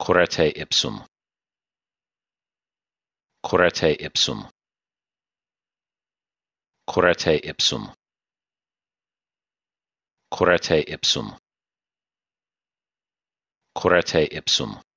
Correte ipsum. Correte ipsum. Correte ipsum. Correte ipsum. Correte ipsum.